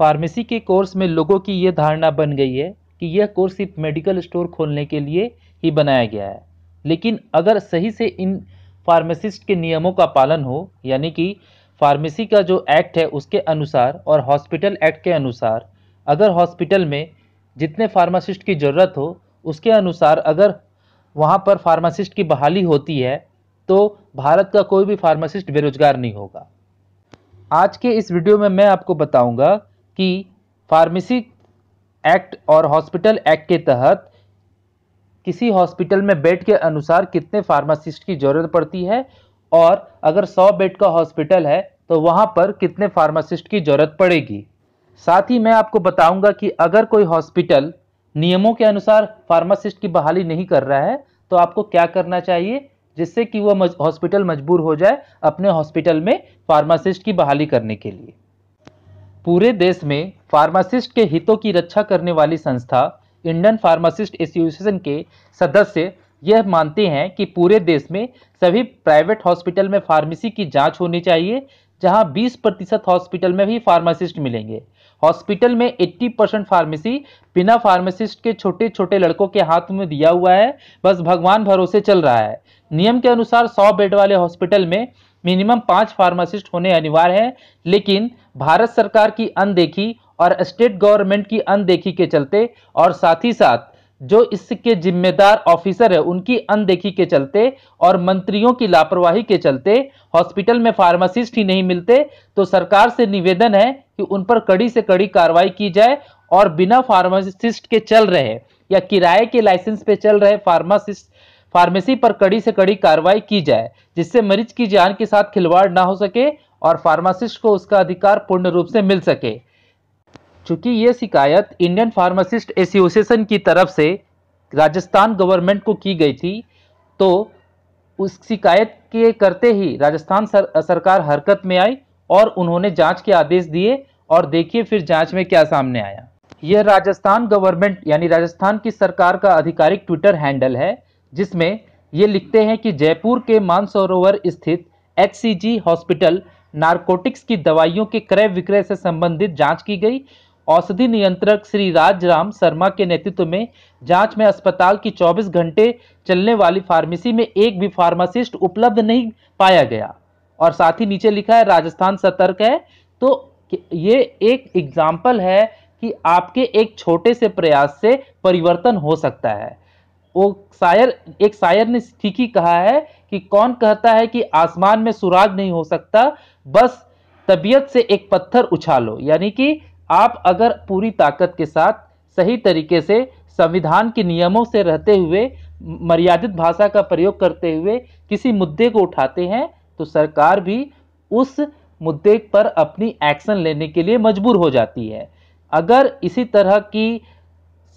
pharmacy के course में लोगों की ये धारणा बन गई है कि यह कोर्स सिर्फ मेडिकल स्टोर खोलने के लिए ही बनाया गया है लेकिन अगर सही से इन फार्मासिस्ट के नियमों का पालन हो यानी कि फार्मेसी का जो एक्ट है उसके अनुसार और हॉस्पिटल एक्ट के अनुसार अगर हॉस्पिटल में जितने फार्मासिस्ट की ज़रूरत हो उसके अनुसार अगर वहाँ पर फार्मासिस्ट की बहाली होती है तो भारत का कोई भी फार्मासिस्ट बेरोजगार नहीं होगा आज के इस वीडियो में मैं आपको बताऊंगा कि फार्मेसी एक्ट और हॉस्पिटल एक्ट के तहत किसी हॉस्पिटल में बेड के अनुसार कितने फार्मासिस्ट की ज़रूरत पड़ती है और अगर 100 बेड का हॉस्पिटल है तो वहाँ पर कितने फार्मासिस्ट की ज़रूरत पड़ेगी साथ ही मैं आपको बताऊंगा कि अगर कोई हॉस्पिटल नियमों के अनुसार फार्मासिस्ट की बहाली नहीं कर रहा है तो आपको क्या करना चाहिए जिससे कि वह हॉस्पिटल मजबूर हो जाए अपने हॉस्पिटल में फार्मासिस्ट की बहाली करने के लिए पूरे देश में फार्मासिस्ट के हितों की रक्षा करने वाली संस्था इंडियन फार्मासिस्ट एसोसिएशन के सदस्य यह मानते हैं कि पूरे देश में सभी प्राइवेट हॉस्पिटल में फार्मेसी की जांच होनी चाहिए जहां 20 प्रतिशत हॉस्पिटल में भी फार्मासिस्ट मिलेंगे हॉस्पिटल में 80 परसेंट फार्मेसी बिना फार्मासिस्ट के छोटे छोटे लड़कों के हाथ में दिया हुआ है बस भगवान भरोसे चल रहा है नियम के अनुसार 100 बेड वाले हॉस्पिटल में मिनिमम पाँच फार्मासिस्ट होने अनिवार्य है लेकिन भारत सरकार की अनदेखी और स्टेट गवर्नमेंट की अनदेखी के चलते और साथ ही साथ जो इसके जिम्मेदार ऑफिसर है उनकी अनदेखी के चलते और मंत्रियों की लापरवाही के चलते हॉस्पिटल में फार्मासिस्ट ही नहीं मिलते तो सरकार से निवेदन है कि उन पर कड़ी से कड़ी कार्रवाई की जाए और बिना फार्मासिस्ट के चल रहे या किराए के लाइसेंस पे चल रहे फार्मासिस्ट फार्मेसी पर कड़ी से कड़ी कार्रवाई की जाए जिससे मरीज की जान के साथ खिलवाड़ ना हो सके और फार्मासिस्ट को उसका अधिकार पूर्ण रूप से मिल सके चूंकि ये शिकायत इंडियन फार्मासिस्ट एसोसिएशन की तरफ से राजस्थान गवर्नमेंट को की गई थी तो उस शिकायत के करते ही राजस्थान सर, सरकार हरकत में आई और उन्होंने जांच के आदेश दिए और देखिए फिर जांच में क्या सामने आया यह राजस्थान गवर्नमेंट यानी राजस्थान की सरकार का आधिकारिक ट्विटर हैंडल है जिसमें ये लिखते हैं कि जयपुर के मानसरोवर स्थित एच हॉस्पिटल नारकोटिक्स की दवाइयों के क्रय विक्रय से संबंधित जांच की गई औषधि नियंत्रक श्री राज राम शर्मा के नेतृत्व में जांच में अस्पताल की 24 घंटे चलने वाली फार्मेसी में एक भी फार्मासिस्ट उपलब्ध नहीं पाया गया और साथ ही नीचे लिखा है राजस्थान सतर्क है तो ये एक एग्जाम्पल है कि आपके एक छोटे से प्रयास से परिवर्तन हो सकता है वो शायर एक शायर ने ठीक ही कहा है कि कौन कहता है कि आसमान में सुराग नहीं हो सकता बस तबीयत से एक पत्थर उछालो यानी कि आप अगर पूरी ताकत के साथ सही तरीके से संविधान के नियमों से रहते हुए मर्यादित भाषा का प्रयोग करते हुए किसी मुद्दे को उठाते हैं तो सरकार भी उस मुद्दे पर अपनी एक्शन लेने के लिए मजबूर हो जाती है अगर इसी तरह की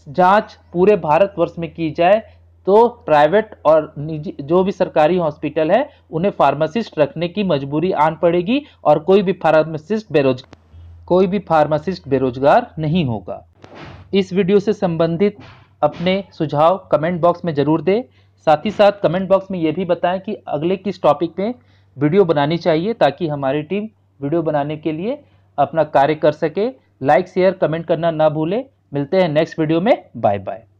जांच पूरे भारतवर्ष में की जाए तो प्राइवेट और निजी जो भी सरकारी हॉस्पिटल है उन्हें फार्मासिस्ट रखने की मजबूरी आन पड़ेगी और कोई भी फार्मासिस्ट बेरोजगार कोई भी फार्मासिस्ट बेरोजगार नहीं होगा इस वीडियो से संबंधित अपने सुझाव कमेंट बॉक्स में ज़रूर दें साथ ही साथ कमेंट बॉक्स में ये भी बताएं कि अगले किस टॉपिक में वीडियो बनानी चाहिए ताकि हमारी टीम वीडियो बनाने के लिए अपना कार्य कर सके लाइक शेयर कमेंट करना ना भूलें मिलते हैं नेक्स्ट वीडियो में बाय बाय